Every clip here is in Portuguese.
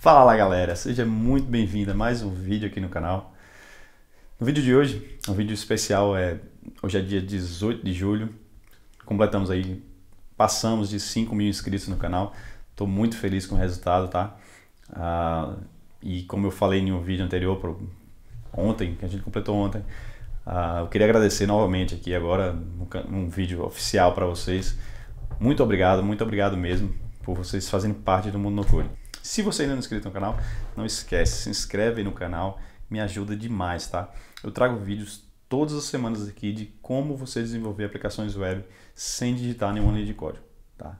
Fala lá galera, seja muito bem vindo a mais um vídeo aqui no canal. No vídeo de hoje, um vídeo especial, é hoje é dia 18 de julho, completamos aí, passamos de 5 mil inscritos no canal, estou muito feliz com o resultado, tá? Ah, e como eu falei em um vídeo anterior, ontem, que a gente completou ontem, ah, eu queria agradecer novamente aqui agora, um vídeo oficial para vocês. Muito obrigado, muito obrigado mesmo por vocês fazerem parte do Mundo Noturno. Se você ainda não é inscrito no canal, não esquece, se inscreve aí no canal, me ajuda demais, tá? Eu trago vídeos todas as semanas aqui de como você desenvolver aplicações web sem digitar nenhuma linha de código, tá?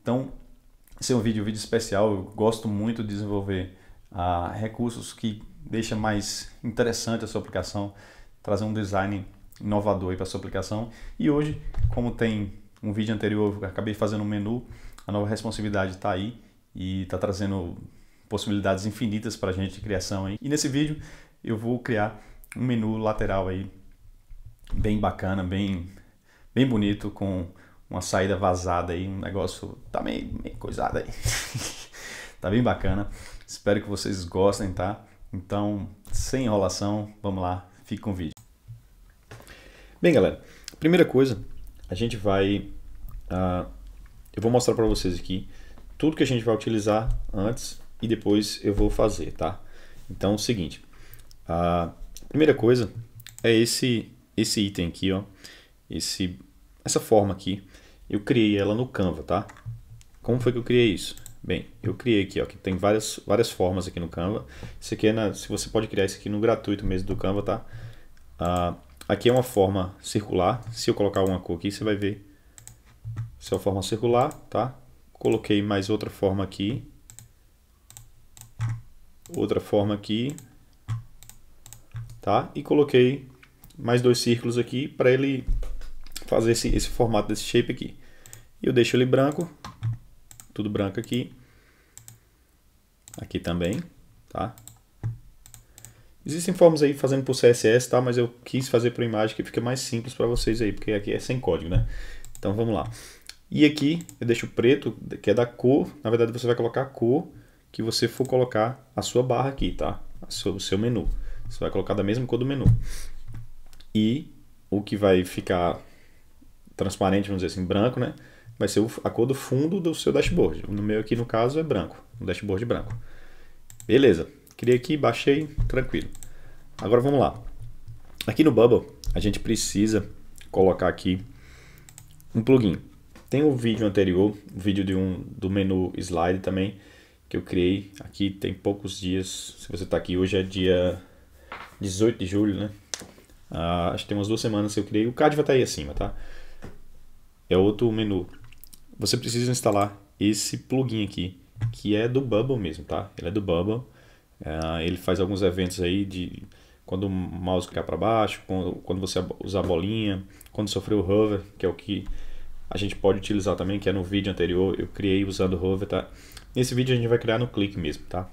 Então, esse é um vídeo, um vídeo especial, eu gosto muito de desenvolver ah, recursos que deixam mais interessante a sua aplicação, trazer um design inovador para a sua aplicação. E hoje, como tem um vídeo anterior, eu acabei fazendo um menu, a nova responsividade está aí, e está trazendo possibilidades infinitas para a gente de criação. Hein? E nesse vídeo eu vou criar um menu lateral aí bem bacana, bem, bem bonito, com uma saída vazada aí, um negócio tá meio, meio coisado aí. tá bem bacana. Espero que vocês gostem, tá? Então, sem enrolação, vamos lá, fique com o vídeo. Bem, galera, primeira coisa, a gente vai. Uh, eu vou mostrar para vocês aqui tudo que a gente vai utilizar antes e depois eu vou fazer, tá? Então, é o seguinte, a primeira coisa é esse esse item aqui, ó, esse essa forma aqui, eu criei ela no Canva, tá? Como foi que eu criei isso? Bem, eu criei aqui, ó, que tem várias várias formas aqui no Canva. Isso aqui é na, se você pode criar isso aqui no gratuito mesmo do Canva, tá? aqui é uma forma circular. Se eu colocar uma cor aqui, você vai ver. Isso é uma forma circular, tá? Coloquei mais outra forma aqui. Outra forma aqui. Tá? E coloquei mais dois círculos aqui para ele fazer esse, esse formato desse shape aqui. E eu deixo ele branco. Tudo branco aqui. Aqui também. Tá? Existem formas aí fazendo por CSS, tá? Mas eu quis fazer por imagem que fica mais simples para vocês aí, porque aqui é sem código, né? Então vamos lá. E aqui eu deixo preto, que é da cor. Na verdade, você vai colocar a cor que você for colocar a sua barra aqui, tá? o seu menu. Você vai colocar da mesma cor do menu. E o que vai ficar transparente, vamos dizer assim, branco, né? Vai ser a cor do fundo do seu dashboard. No meu aqui, no caso, é branco. Um dashboard branco. Beleza. Criei aqui, baixei, tranquilo. Agora vamos lá. Aqui no Bubble, a gente precisa colocar aqui um plugin. Tem o um vídeo anterior, um vídeo de um, do menu slide também, que eu criei aqui tem poucos dias. Se você está aqui hoje é dia 18 de julho, né? Ah, acho que tem umas duas semanas que eu criei. O CAD vai estar tá aí acima, tá? É outro menu. Você precisa instalar esse plugin aqui, que é do Bubble mesmo, tá? Ele é do Bubble. Ah, ele faz alguns eventos aí de quando o mouse clicar para baixo, quando, quando você usar a bolinha, quando sofrer o hover, que é o que a gente pode utilizar também, que é no vídeo anterior, eu criei usando o hover, tá? Nesse vídeo a gente vai criar no clique mesmo, tá?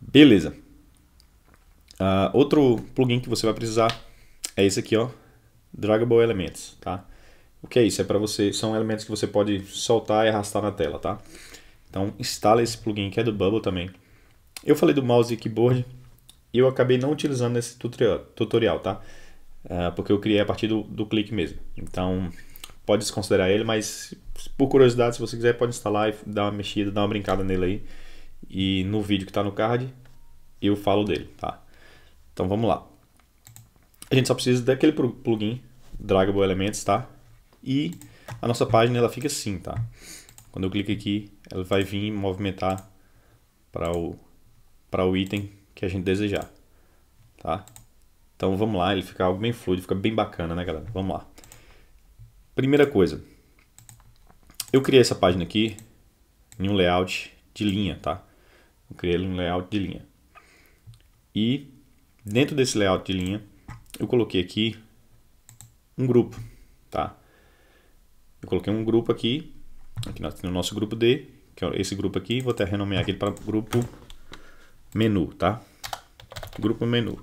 Beleza. Uh, outro plugin que você vai precisar é esse aqui, ó, Draggable Elements, tá? O que é isso? É para você, são elementos que você pode soltar e arrastar na tela, tá? Então instala esse plugin que é do Bubble também. Eu falei do mouse e keyboard e eu acabei não utilizando nesse tutorial, tutorial tá? Uh, porque eu criei a partir do, do clique mesmo. Então pode desconsiderar ele, mas por curiosidade, se você quiser, pode instalar e dar uma mexida, dar uma brincada nele aí. E no vídeo que está no card, eu falo dele, tá? Então vamos lá. A gente só precisa daquele plugin, Draggable Elements, tá? E a nossa página ela fica assim, tá? Quando eu clico aqui, ela vai vir movimentar para o, o item que a gente desejar, tá? Então vamos lá, ele fica algo bem fluido, fica bem bacana, né galera? Vamos lá. Primeira coisa, eu criei essa página aqui em um layout de linha, tá? Eu criei um layout de linha. E dentro desse layout de linha, eu coloquei aqui um grupo, tá? Eu coloquei um grupo aqui, aqui nós temos o nosso grupo D, que é esse grupo aqui, vou até renomear aqui para grupo menu, tá? Grupo menu.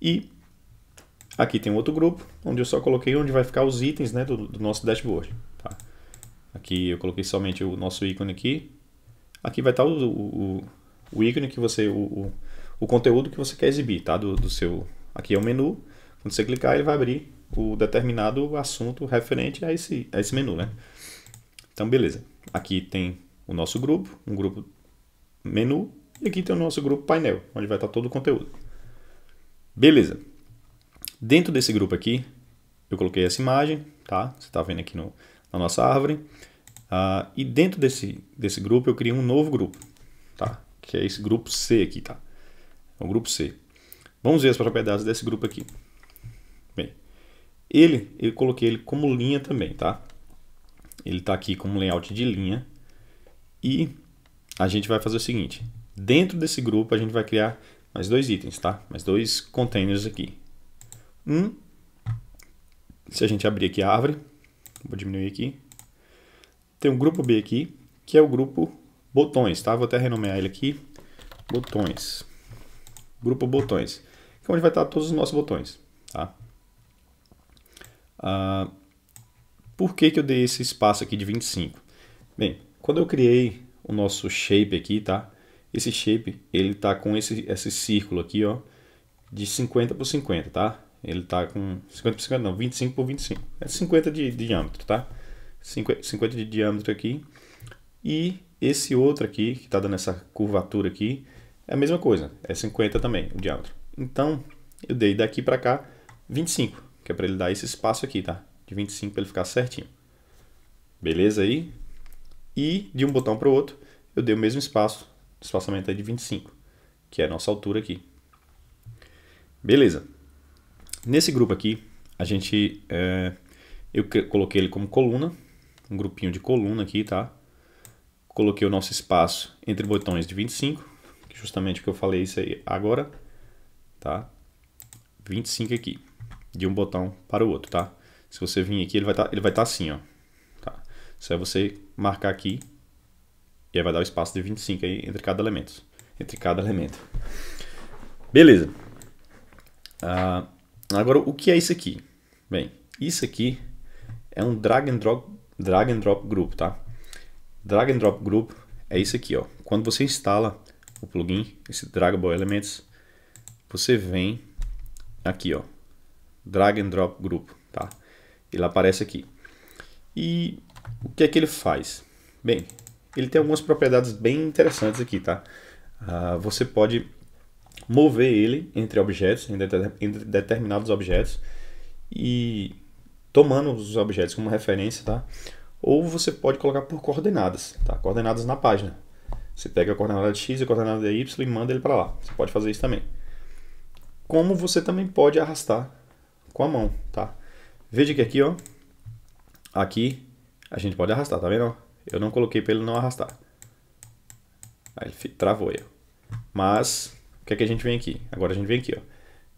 E Aqui tem um outro grupo, onde eu só coloquei onde vai ficar os itens né, do, do nosso dashboard. Tá? Aqui eu coloquei somente o nosso ícone aqui. Aqui vai estar o, o, o ícone que você... O, o, conteúdo que você quer exibir, tá? Do, do seu... Aqui é o menu. Quando você clicar, ele vai abrir o determinado assunto referente a esse, a esse menu, né? Então, beleza. Aqui tem o nosso grupo, um grupo menu, e aqui tem o nosso grupo painel, onde vai estar todo o conteúdo. Beleza. Dentro desse grupo aqui, eu coloquei essa imagem, tá? Você está vendo aqui no, na nossa árvore. Uh, e dentro desse, desse grupo, eu criei um novo grupo, tá? Que é esse grupo C aqui, tá? É o grupo C. Vamos ver as propriedades desse grupo aqui. Bem, ele, eu coloquei ele como linha também, tá? Ele está aqui como layout de linha. E a gente vai fazer o seguinte. Dentro desse grupo, a gente vai criar mais dois itens, tá? Mais dois containers aqui. 1. Hum? Se a gente abrir aqui a árvore, vou diminuir aqui. Tem um grupo B aqui, que é o grupo botões, tá? Vou até renomear ele aqui, botões. Grupo botões, que é onde vai estar todos os nossos botões, tá? Ah, por que, que eu dei esse espaço aqui de 25? Bem, quando eu criei o nosso shape aqui, tá? Esse shape, ele tá com esse, esse círculo aqui, ó, de 50 por 50, tá? Ele está com 50 por 50, não, 25 por 25. É 50 de, de diâmetro, tá? 50, 50 de diâmetro aqui. E esse outro aqui, que está dando essa curvatura aqui, é a mesma coisa. É 50 também, o diâmetro. Então, eu dei daqui para cá 25, que é para ele dar esse espaço aqui, tá? De 25 para ele ficar certinho. Beleza aí? E de um botão para o outro, eu dei o mesmo espaço, espaçamento é de 25, que é a nossa altura aqui. Beleza. Nesse grupo aqui, a gente. É, eu coloquei ele como coluna, um grupinho de coluna aqui, tá? Coloquei o nosso espaço entre botões de 25, que justamente o que eu falei isso aí agora, tá? 25 aqui, de um botão para o outro, tá? Se você vir aqui, ele vai tá, estar tá assim, ó. Tá? Só é você marcar aqui e aí vai dar o espaço de 25 aí entre cada elemento. Entre cada elemento. Beleza. Ah, Agora, o que é isso aqui? Bem, isso aqui é um drag and drop, drag and drop group, tá? Drag and drop group é isso aqui, ó. Quando você instala o plugin, esse Draggable Elements, você vem aqui, ó, drag and drop group, tá? Ele aparece aqui. E o que é que ele faz? Bem, ele tem algumas propriedades bem interessantes aqui, tá? Uh, você pode mover ele entre objetos, entre determinados objetos, e tomando os objetos como referência, tá? Ou você pode colocar por coordenadas, tá? Coordenadas na página. Você pega a coordenada de x e a coordenada y e manda ele para lá. Você pode fazer isso também. Como você também pode arrastar com a mão, tá? Veja que aqui, ó, aqui a gente pode arrastar, tá vendo? Eu não coloquei para ele não arrastar. Aí ele travou aí. Mas que é que a gente vem aqui? Agora a gente vem aqui, ó.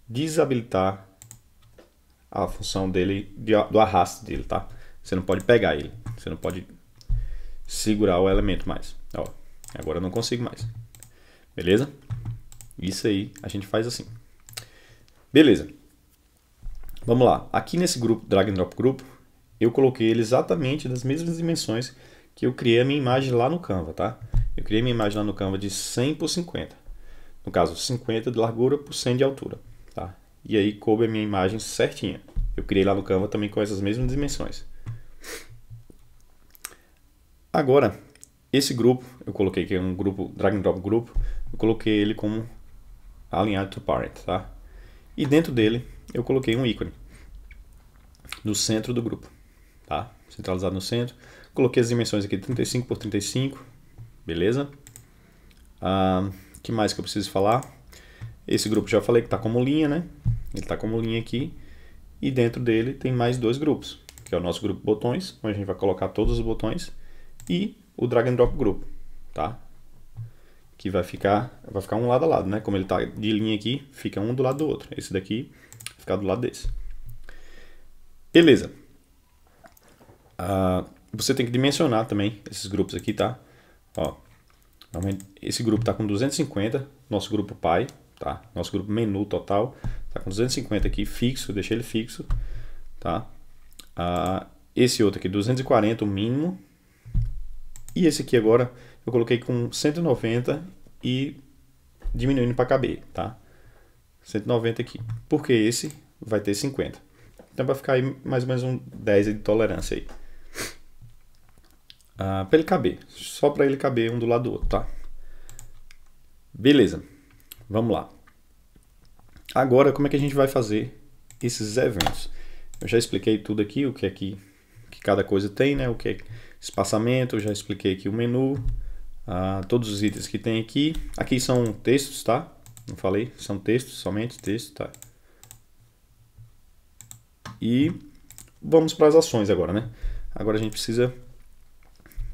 Desabilitar a função dele, do arraste dele, tá? Você não pode pegar ele. Você não pode segurar o elemento mais. Ó, agora eu não consigo mais. Beleza? Isso aí a gente faz assim. Beleza. Vamos lá. Aqui nesse grupo, drag and drop grupo, eu coloquei ele exatamente das mesmas dimensões que eu criei a minha imagem lá no Canva, tá? Eu criei minha imagem lá no Canva de 100 por 50 no caso 50 de largura por 100 de altura, tá? E aí coube a minha imagem certinha. Eu criei lá no Canva também com essas mesmas dimensões. Agora, esse grupo, eu coloquei que é um grupo drag and drop grupo, eu coloquei ele como alinhado to parent, tá? E dentro dele eu coloquei um ícone no centro do grupo, tá? Centralizado no centro. Coloquei as dimensões aqui 35 por 35, beleza? Ah, que mais que eu preciso falar? Esse grupo já falei que está como linha, né? Ele está como linha aqui. E dentro dele tem mais dois grupos, que é o nosso grupo botões, onde a gente vai colocar todos os botões, e o drag and drop grupo, tá? Que vai ficar, vai ficar um lado a lado, né? Como ele está de linha aqui, fica um do lado do outro. Esse daqui fica ficar do lado desse. Beleza. Uh, você tem que dimensionar também esses grupos aqui, tá? Ó, esse grupo está com 250, nosso grupo pai, tá? Nosso grupo menu total está com 250 aqui, fixo, deixei ele fixo, tá? Ah, esse outro aqui, 240 o mínimo. E esse aqui agora eu coloquei com 190 e diminuindo para caber, tá? 190 aqui. Porque esse vai ter 50. Então vai ficar aí mais ou menos um 10 de tolerância aí. Uh, ah, para ele caber, só para ele caber um do lado do outro, tá? Beleza, vamos lá. Agora, como é que a gente vai fazer esses eventos? Eu já expliquei tudo aqui, o que é que, que cada coisa tem, né? O que é espaçamento, eu já expliquei aqui o menu, uh, todos os itens que tem aqui. Aqui são textos, tá? Não falei, são textos, somente texto, tá? E vamos para as ações agora, né? Agora a gente precisa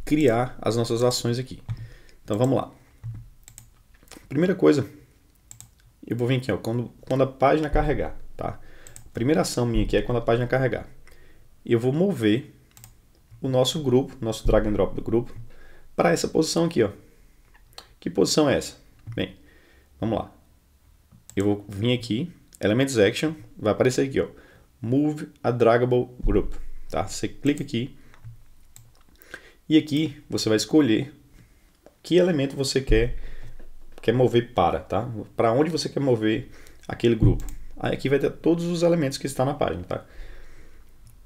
criar as nossas ações aqui. Então vamos lá. Primeira coisa, eu vou vir aqui, ó, quando, quando a página carregar, tá? primeira ação minha aqui é quando a página carregar. Eu vou mover o nosso grupo, nosso drag and drop do grupo, para essa posição aqui, ó. Que posição é essa? Bem, vamos lá. Eu vou vir aqui, Elements Action, vai aparecer aqui, ó. Move a Draggable Group, tá? Você clica aqui, e aqui você vai escolher que elemento você quer quer mover para, tá? Para onde você quer mover aquele grupo. Aí aqui vai ter todos os elementos que está na página, tá?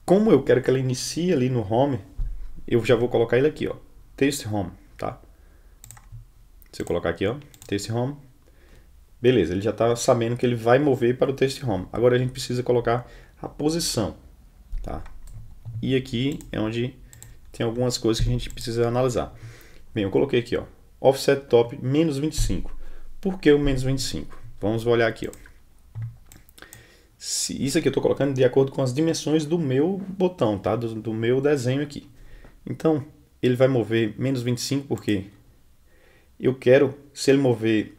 Como eu quero que ela inicie ali no home, eu já vou colocar ele aqui, ó. texto home, tá? Se eu colocar aqui, ó, texto home. Beleza, ele já está sabendo que ele vai mover para o texto home. Agora a gente precisa colocar a posição, tá? E aqui é onde tem algumas coisas que a gente precisa analisar. Bem, eu coloquei aqui, ó, offset top menos 25. Por que o menos 25? Vamos olhar aqui, ó. Se, isso aqui eu estou colocando de acordo com as dimensões do meu botão, tá? Do, do meu desenho aqui. Então, ele vai mover menos 25 porque eu quero, se ele mover,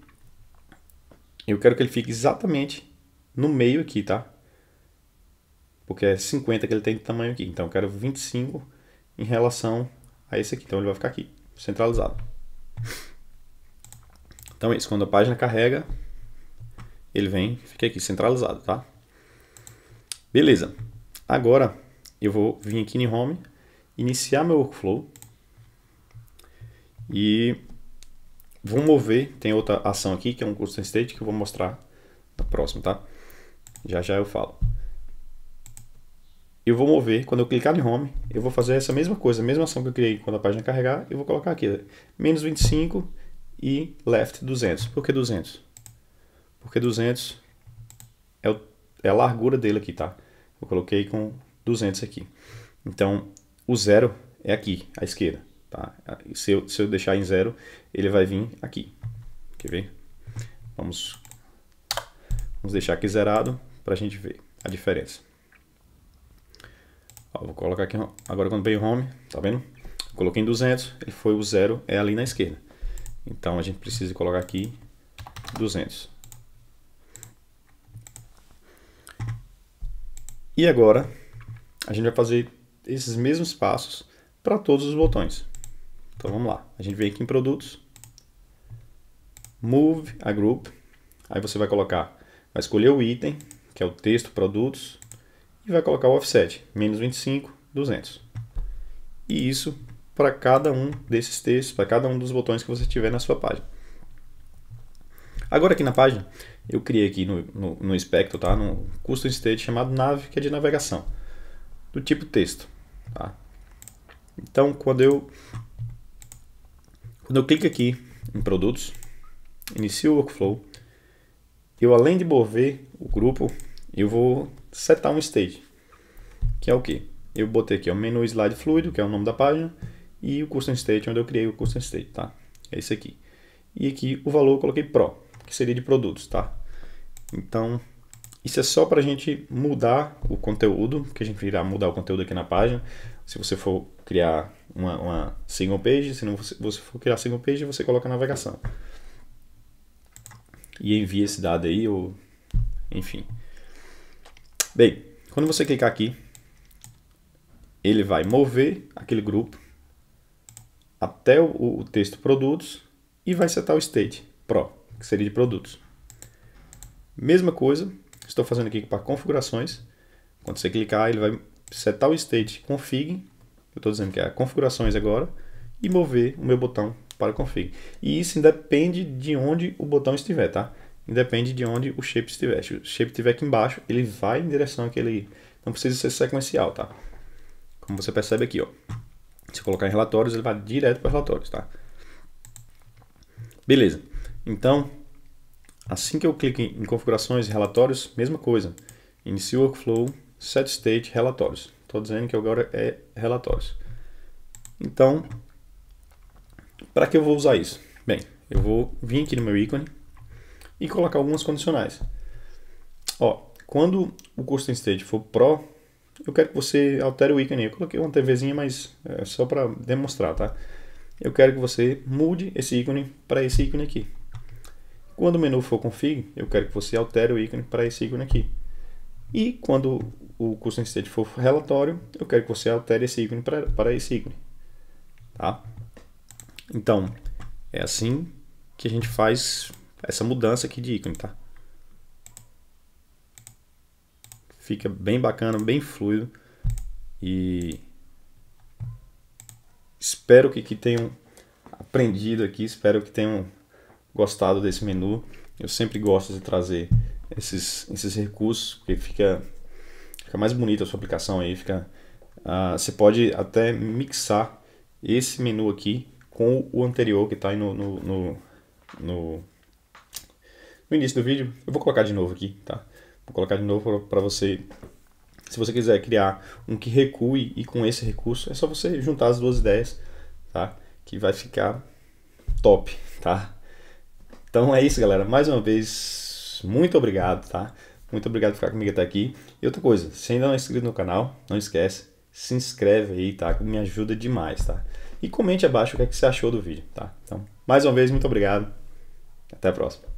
eu quero que ele fique exatamente no meio aqui, tá? Porque é 50 que ele tem de tamanho aqui. Então, eu quero 25 em relação a esse aqui. Então ele vai ficar aqui, centralizado. Então é isso, quando a página carrega, ele vem, fica aqui centralizado, tá? Beleza. Agora eu vou vir aqui em Home, iniciar meu workflow e vou mover, tem outra ação aqui que é um custom state que eu vou mostrar no próximo, tá? Já já eu falo eu vou mover, quando eu clicar em home, eu vou fazer essa mesma coisa, a mesma ação que eu criei quando a página carregar, eu vou colocar aqui, menos 25 e left 200. Por que 200? Porque 200 é, o, é a largura dele aqui, tá? Eu coloquei com 200 aqui. Então, o zero é aqui, à esquerda, tá? Se eu, se eu deixar em zero, ele vai vir aqui. Quer ver? Vamos, vamos deixar aqui zerado para a gente ver a diferença. Ó, vou colocar aqui, agora quando veio home, tá vendo? coloquei em 200, ele foi o zero, é ali na esquerda. Então a gente precisa colocar aqui 200. E agora a gente vai fazer esses mesmos passos para todos os botões. Então vamos lá, a gente vem aqui em produtos, move a group, aí você vai colocar, vai escolher o item, que é o texto produtos, e vai colocar o offset, menos 25, 200. E isso para cada um desses textos, para cada um dos botões que você tiver na sua página. Agora aqui na página, eu criei aqui no, no, no espectro, tá? no custom state chamado nave que é de navegação, do tipo texto. Tá? Então, quando eu, quando eu clico aqui em produtos, inicio o workflow, eu além de mover o grupo, eu vou setar um stage, que é o que? Eu botei aqui o menu slide fluido, que é o nome da página, e o custom state, onde eu criei o custom state, tá? É esse aqui. E aqui o valor eu coloquei pro, que seria de produtos, tá? Então, isso é só para a gente mudar o conteúdo, que a gente irá mudar o conteúdo aqui na página. Se você for criar uma, uma single page, se não você, você for criar single page, você coloca a navegação. E envia esse dado aí, ou enfim. Bem, quando você clicar aqui, ele vai mover aquele grupo até o, o texto produtos e vai setar o state pro, que seria de produtos. Mesma coisa, estou fazendo aqui para configurações. Quando você clicar, ele vai setar o state config, eu estou dizendo que é configurações agora, e mover o meu botão para config. E isso depende de onde o botão estiver, tá? Independe de onde o shape estiver. Se o shape estiver aqui embaixo, ele vai em direção àquele... Não precisa ser sequencial, tá? Como você percebe aqui, ó. Se colocar em relatórios, ele vai direto para relatórios, tá? Beleza. Então, assim que eu clico em configurações e relatórios, mesma coisa. Inicio workflow, set state, relatórios. Estou dizendo que agora é relatórios. Então, para que eu vou usar isso? Bem, eu vou vir aqui no meu ícone, e colocar algumas condicionais. Ó, quando o Custom State for Pro, eu quero que você altere o ícone. Eu coloquei uma TVzinha, mas é só para demonstrar, tá? Eu quero que você mude esse ícone para esse ícone aqui. Quando o menu for config, eu quero que você altere o ícone para esse ícone aqui. E quando o custom state for relatório, eu quero que você altere esse ícone para esse ícone. Tá? Então, é assim que a gente faz essa mudança aqui de ícone, tá? Fica bem bacana, bem fluido e espero que, que tenham aprendido aqui, espero que tenham gostado desse menu. Eu sempre gosto de trazer esses, esses recursos, porque fica, fica mais bonita a sua aplicação aí, fica... Uh, você pode até mixar esse menu aqui com o anterior que está aí no, no, no, no no início do vídeo. Eu vou colocar de novo aqui, tá? Vou colocar de novo para você. Se você quiser criar um que recue e com esse recurso, é só você juntar as duas ideias, tá? Que vai ficar top, tá? Então é isso, galera. Mais uma vez, muito obrigado, tá? Muito obrigado por ficar comigo até aqui. E outra coisa, se ainda não é inscrito no canal, não esquece, se inscreve aí, tá? Que me ajuda demais, tá? E comente abaixo o que, é que você achou do vídeo, tá? Então, mais uma vez, muito obrigado. Até a próxima.